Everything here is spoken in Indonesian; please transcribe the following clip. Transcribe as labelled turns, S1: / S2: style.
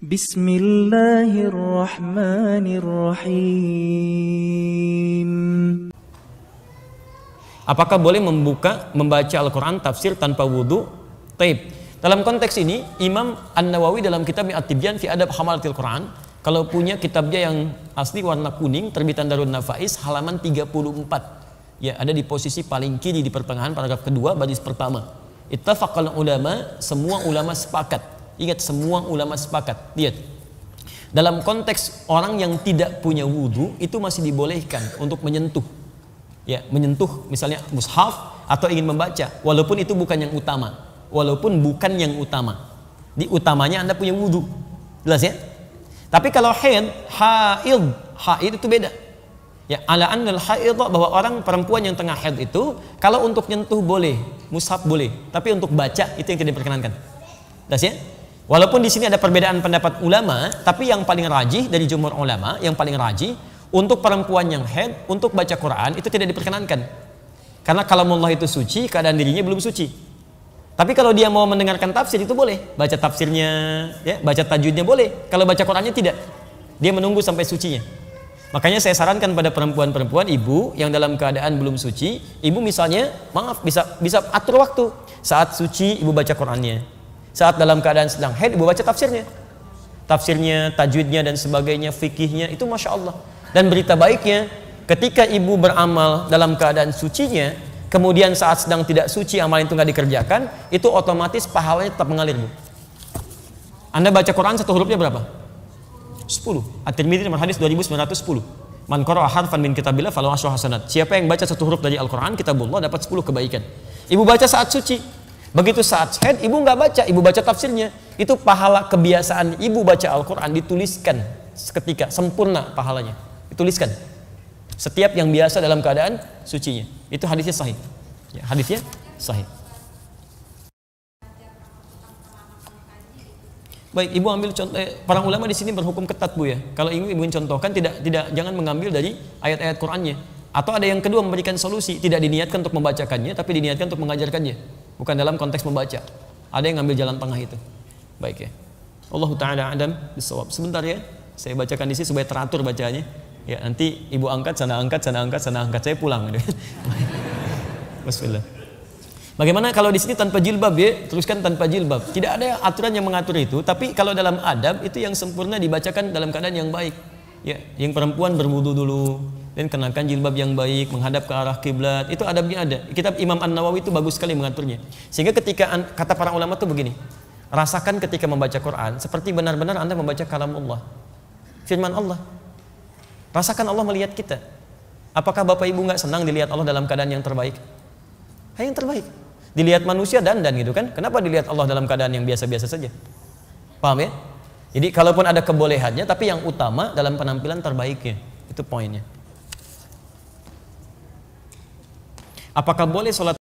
S1: Bismillahirrahmanirrahim. Apakah boleh membuka membaca Al-Qur'an tafsir tanpa wudhu? Taib. Dalam konteks ini, Imam An-Nawawi dalam kitab At-Tibyan fi Adab Hamalatil Quran, kalau punya kitabnya yang asli warna kuning, terbitan Darul Nafais, halaman 34. Ya, ada di posisi paling kiri di pertengahan paragraf kedua, baris pertama. Ittafaqal ulama, semua ulama sepakat Ingat semua ulama sepakat. Lihat. Dalam konteks orang yang tidak punya wudhu itu masih dibolehkan untuk menyentuh. Ya, menyentuh misalnya mushaf atau ingin membaca walaupun itu bukan yang utama. Walaupun bukan yang utama. Di utamanya Anda punya wudhu. Jelas ya? Tapi kalau haid, haid, haid itu beda. Ya, ala anil haid bahwa orang perempuan yang tengah haid itu kalau untuk nyentuh boleh, mushaf boleh, tapi untuk baca itu yang tidak diperkenankan. Jelas ya? Walaupun di sini ada perbedaan pendapat ulama, tapi yang paling rajih dari jumhur ulama, yang paling rajih untuk perempuan yang head untuk baca Quran itu tidak diperkenankan. Karena kalau Allah itu suci, keadaan dirinya belum suci. Tapi kalau dia mau mendengarkan tafsir itu boleh, baca tafsirnya, ya, baca tajwidnya boleh. Kalau baca Qurannya tidak. Dia menunggu sampai sucinya. Makanya saya sarankan pada perempuan-perempuan ibu yang dalam keadaan belum suci, ibu misalnya maaf bisa bisa atur waktu saat suci ibu baca Qurannya saat dalam keadaan sedang head ibu baca tafsirnya. Tafsirnya, tajwidnya, dan sebagainya, fikihnya, itu Masya Allah. Dan berita baiknya, ketika ibu beramal dalam keadaan sucinya, kemudian saat sedang tidak suci, amal itu nggak dikerjakan, itu otomatis pahalanya tetap mengalir. Bu. Anda baca Quran satu hurufnya berapa? 10. At-Tirmidzi nomor hadis 2910. Man qara'a harfan min kitabillah falahu hasanat. Siapa yang baca satu huruf dari Al-Qur'an, kitabullah dapat 10 kebaikan. Ibu baca saat suci, Begitu saat head ibu nggak baca, ibu baca tafsirnya. Itu pahala kebiasaan ibu baca Al-Quran dituliskan seketika, sempurna pahalanya. Dituliskan. Setiap yang biasa dalam keadaan sucinya. Itu hadisnya sahih. Ya, hadisnya sahih. Baik, ibu ambil contoh. Eh, para ulama di sini berhukum ketat bu ya. Kalau ibu ibu contohkan, tidak tidak jangan mengambil dari ayat-ayat Qurannya. Atau ada yang kedua memberikan solusi, tidak diniatkan untuk membacakannya, tapi diniatkan untuk mengajarkannya bukan dalam konteks membaca. Ada yang ngambil jalan tengah itu. Baik ya. Allah taala adam bisawab. Sebentar ya, saya bacakan di sini supaya teratur bacanya Ya, nanti ibu angkat sana angkat sana angkat sana angkat saya pulang gitu. Bismillah. Bagaimana kalau di sini tanpa jilbab ya? Teruskan tanpa jilbab. Tidak ada aturan yang mengatur itu, tapi kalau dalam adab itu yang sempurna dibacakan dalam keadaan yang baik. Ya, yang perempuan berwudu dulu, dan kenakan jilbab yang baik, menghadap ke arah kiblat. Itu adabnya ada. Kitab Imam An-Nawawi itu bagus sekali mengaturnya. Sehingga ketika kata para ulama itu begini, rasakan ketika membaca Quran seperti benar-benar Anda membaca kalam Allah. Firman Allah. Rasakan Allah melihat kita. Apakah Bapak Ibu nggak senang dilihat Allah dalam keadaan yang terbaik? Hanya yang terbaik. Dilihat manusia dan dan gitu kan? Kenapa dilihat Allah dalam keadaan yang biasa-biasa saja? Paham ya? Jadi kalaupun ada kebolehannya tapi yang utama dalam penampilan terbaiknya. Itu poinnya. Apakah boleh sholat